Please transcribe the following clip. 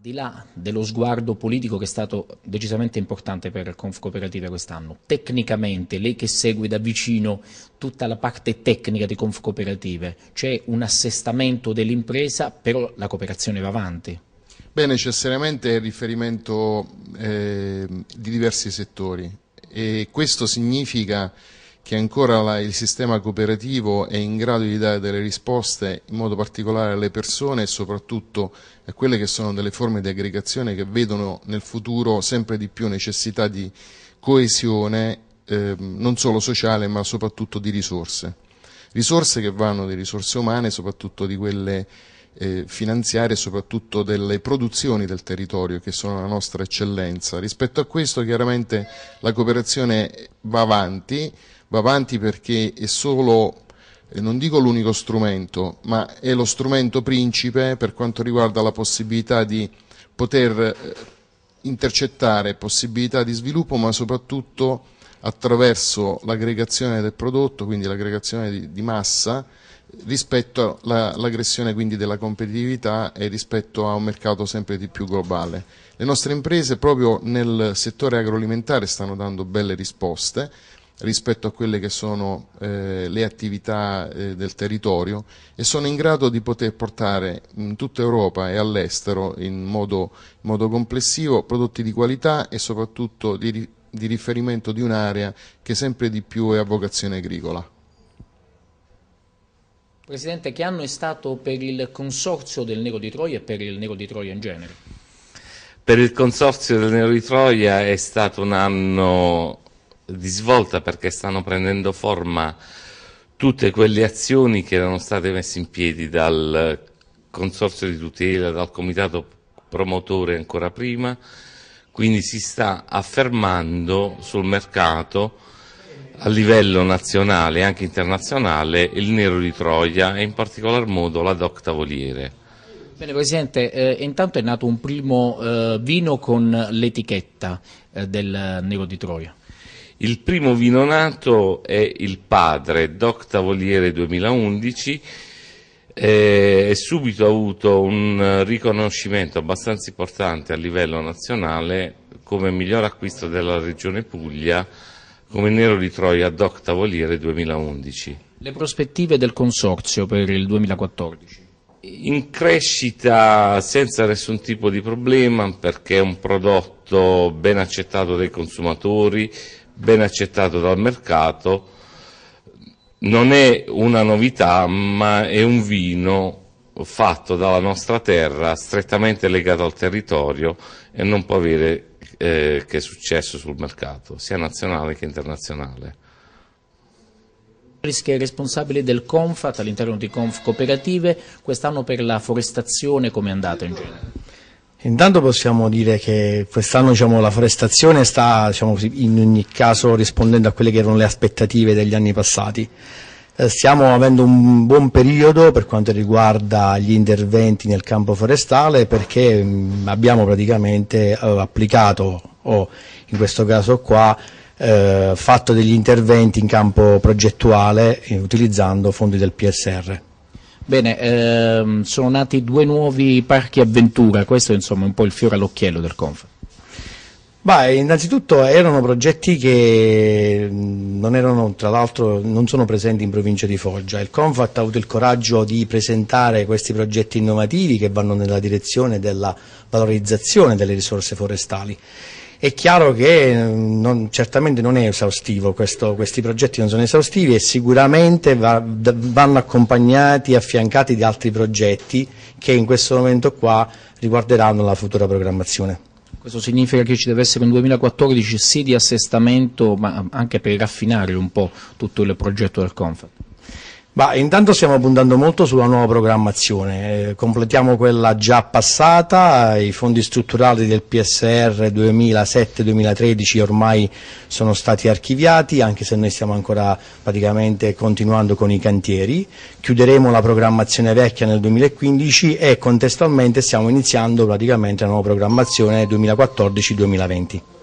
Di là dello sguardo politico che è stato decisamente importante per Confcooperativa quest'anno, tecnicamente lei che segue da vicino tutta la parte tecnica di Confcooperative, c'è un assestamento dell'impresa, però la cooperazione va avanti. Beh, necessariamente è riferimento eh, di diversi settori e questo significa che ancora la, il sistema cooperativo è in grado di dare delle risposte in modo particolare alle persone e soprattutto a quelle che sono delle forme di aggregazione che vedono nel futuro sempre di più necessità di coesione eh, non solo sociale ma soprattutto di risorse. Risorse che vanno di risorse umane, soprattutto di quelle eh, finanziarie soprattutto delle produzioni del territorio che sono la nostra eccellenza. Rispetto a questo chiaramente la cooperazione va avanti, va avanti perché è solo eh, non dico l'unico strumento, ma è lo strumento principe per quanto riguarda la possibilità di poter eh, intercettare possibilità di sviluppo, ma soprattutto attraverso l'aggregazione del prodotto, quindi l'aggregazione di, di massa, rispetto all'aggressione quindi della competitività e rispetto a un mercato sempre di più globale. Le nostre imprese proprio nel settore agroalimentare stanno dando belle risposte rispetto a quelle che sono eh, le attività eh, del territorio e sono in grado di poter portare in tutta Europa e all'estero in modo, in modo complessivo prodotti di qualità e soprattutto di, di riferimento di un'area che sempre di più è a vocazione agricola. Presidente, che anno è stato per il Consorzio del Nero di Troia e per il Nero di Troia in genere? Per il Consorzio del Nero di Troia è stato un anno di svolta perché stanno prendendo forma tutte quelle azioni che erano state messe in piedi dal Consorzio di tutela, dal Comitato promotore ancora prima, quindi si sta affermando sul mercato a livello nazionale e anche internazionale il nero di Troia e in particolar modo la Doc Tavoliere. Bene Presidente, eh, intanto è nato un primo eh, vino con l'etichetta eh, del nero di Troia. Il primo vino nato è il padre, Doc Tavoliere 2011, eh, è subito avuto un riconoscimento abbastanza importante a livello nazionale come miglior acquisto della regione Puglia come Nero di Troia Doc Tavoliere 2011. Le prospettive del Consorzio per il 2014? In crescita senza nessun tipo di problema perché è un prodotto ben accettato dai consumatori, ben accettato dal mercato, non è una novità ma è un vino fatto dalla nostra terra, strettamente legato al territorio e non può avere eh, che è successo sul mercato, sia nazionale che internazionale. Che è responsabile del CONFAT all'interno di Conf Cooperative, quest'anno per la forestazione come è andata in genere? Intanto possiamo dire che quest'anno diciamo, la forestazione sta diciamo, in ogni caso rispondendo a quelle che erano le aspettative degli anni passati. Eh, stiamo avendo un buon periodo per quanto riguarda gli interventi nel campo forestale perché mm, abbiamo praticamente eh, applicato o in questo caso qua eh, fatto degli interventi in campo progettuale eh, utilizzando fondi del PSR. Bene, ehm, sono nati due nuovi parchi avventura, questo è insomma un po' il fiore all'occhiello del Conf. Beh, innanzitutto erano progetti che mm, non erano, tra l'altro, non sono presenti in provincia di Foggia. Il Confat ha avuto il coraggio di presentare questi progetti innovativi che vanno nella direzione della valorizzazione delle risorse forestali. È chiaro che mm, non, certamente non è esaustivo, questo, questi progetti non sono esaustivi e sicuramente va, vanno accompagnati, affiancati di altri progetti che in questo momento qua riguarderanno la futura programmazione. Questo significa che ci deve essere un 2014 sì di assestamento, ma anche per raffinare un po' tutto il progetto del Confed. Bah, intanto stiamo puntando molto sulla nuova programmazione, eh, completiamo quella già passata, i fondi strutturali del PSR 2007-2013 ormai sono stati archiviati, anche se noi stiamo ancora praticamente continuando con i cantieri, chiuderemo la programmazione vecchia nel 2015 e contestualmente stiamo iniziando praticamente la nuova programmazione 2014-2020.